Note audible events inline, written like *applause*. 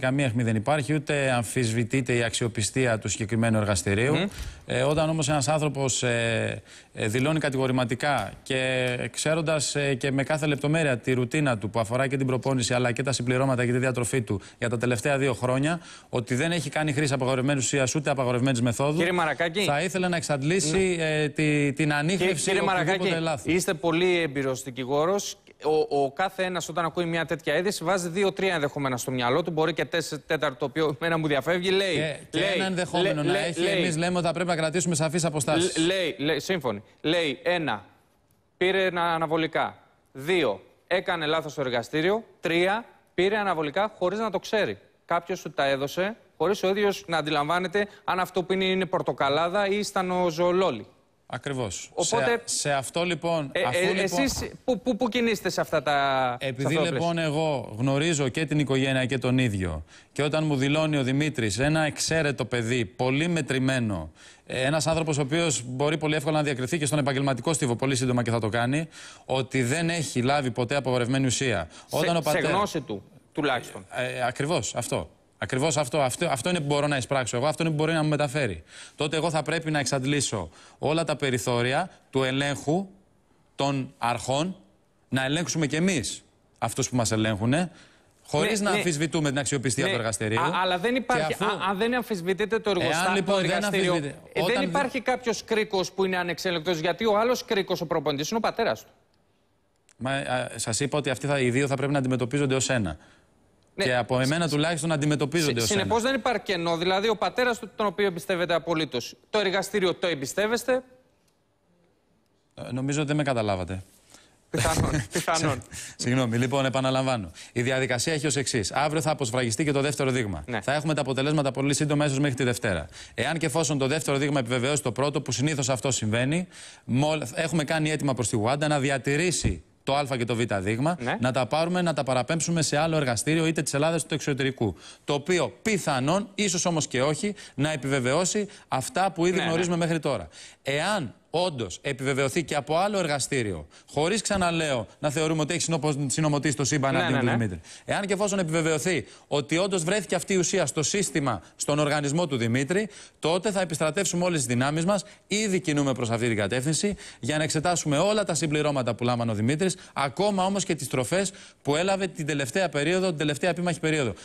Καμία αιχμή δεν υπάρχει, ούτε αμφισβητείται η αξιοπιστία του συγκεκριμένου εργαστηρίου. Ε, όταν όμως ένας άνθρωπος ε, ε, δηλώνει κατηγορηματικά και ξέροντας και με κάθε λεπτομέρεια τη ρουτίνα του που αφορά και την προπόνηση αλλά και τα συμπληρώματα και τη διατροφή του για τα τελευταία δύο χρόνια, ότι δεν έχει κάνει χρήση απαγορευμένης ουσίας ούτε απαγορευμένης μεθόδου, Μαρακάκη, θα ήθελε να εξαντλήσει ναι. τη, την ανείχνευση του οποιοδήποτε Μαρακάκη. Είστε πολύ έμπειρο ο, ο κάθε ένας όταν ακούει μια τέτοια είδηση βάζει δύο-τρία ενδεχόμενα στο μυαλό του. Μπορεί και τέσσερα, τέταρτο, το οποίο εμένα μου διαφεύγει. Λέει. Και, λέει, και ένα ενδεχόμενο λέ, να λέ, έχει. Εμείς λέμε ότι θα πρέπει να κρατήσουμε σαφείς αποστάσεις. Λέει, λέ, σύμφωνοι. Λέει, ένα, πήρε αναβολικά. Δύο, έκανε λάθος στο εργαστήριο. Τρία, πήρε αναβολικά χωρίς να το ξέρει. Κάποιος του τα έδωσε χωρίς ο ίδιος να αντιλαμβάνεται αν αυτό που είναι είναι πορτοκαλάδα ή στανοζολόλι. Ακριβώ. Σε, αυτό λοιπόν. Ε, ε λοιπόν... Εσείς που, που, που κινείστε σε αυτά τα. Επειδή λοιπόν εγώ γνωρίζω και την οικογένεια και τον ίδιο, και όταν μου δηλώνει ο Δημήτρης ένα εξαίρετο παιδί, πολύ μετρημένο, ε, ένας άνθρωπος ο οποίος μπορεί πολύ εύκολα να διακριθεί και στον επαγγελματικό στίβο, πολύ σύντομα και θα το κάνει, ότι δεν έχει λάβει ποτέ απογορευμένη ουσία. Όταν ο πατέρα... σε γνώση του, τουλάχιστον. Ε, ε Ακριβώς αυτό. Ακριβώς αυτό. αυτό. Αυτό είναι που μπορώ να εισπράξω εγώ, αυτό είναι που μπορεί να μου μεταφέρει. Τότε εγώ θα πρέπει να εξαντλήσω όλα τα περιθώρια του ελέγχου των αρχών, να ελέγξουμε κι εμείς αυτούς που μας ελέγχουν, Χωρίς ναι, να ναι. αμφισβητούμε την αξιοπιστία ναι, του εργαστηρίου. αλλά δεν υπάρχει. αν δεν αμφισβητείτε το, εργοστάσιο, λοιπόν, Δεν, ε, υπάρχει κάποιος κρίκος που είναι ανεξέλεγκτος, γιατί ο άλλος κρίκος, ο προπονητής, είναι ο πατέρας του. Σας είπα ότι αυτοί θα, οι δύο θα πρέπει να αντιμετωπίζονται ως ένα. Ναι. Και από εμένα τουλάχιστον αντιμετωπίζονται ως Συνεπώς δεν υπάρχει κενό. Δηλαδή, ο πατέρας του, τον οποίο εμπιστεύεται απολύτως, το εργαστήριο το εμπιστεύεστε. Ε, νομίζω ότι δεν με καταλάβατε. Πιθανόν. *laughs* πιθανόν. Συγγνώμη, λοιπόν, επαναλαμβάνω. Η διαδικασία έχει ως εξής. Αύριο θα αποσφραγιστεί και το δεύτερο δείγμα. Ναι. Θα έχουμε τα αποτελέσματα πολύ σύντομα, ίσως μέχρι τη Δευτέρα. Εάν και εφόσον το δεύτερο δείγμα επιβεβαιώσει το πρώτο, που συνήθως αυτό συμβαίνει, έχουμε κάνει έτοιμα προς τη Γουάντα να διατηρήσει το Α και το Β δείγμα, ναι. να τα πάρουμε, να τα παραπέμψουμε σε άλλο εργαστήριο είτε της Ελλάδας είτε του εξωτερικού. Το οποίο πιθανόν, ίσως όμως και όχι, να επιβεβαιώσει αυτά που ήδη ναι, γνωρίζουμε ναι. μέχρι τώρα. Εάν όντως επιβεβαιωθεί και από άλλο εργαστήριο, χωρίς ξαναλέω να θεωρούμε ότι έχει συνομωτήσει το σύμπαν ναι, ναι του ναι. Δημήτρη. Εάν και εφόσον επιβεβαιωθεί ότι όντως βρέθηκε αυτή η ουσία στο σύστημα, στον οργανισμό του Δημήτρη, τότε θα επιστρατεύσουμε όλες τις δυνάμεις μας. Ήδη κινούμε προς αυτή την κατεύθυνση για να εξετάσουμε όλα τα συμπληρώματα που λάμβανε ο Δημήτρης, ακόμα όμως και τις τροφές που έλαβε την τελευταία περίοδο, την τελευταία επίμαχη περίοδο.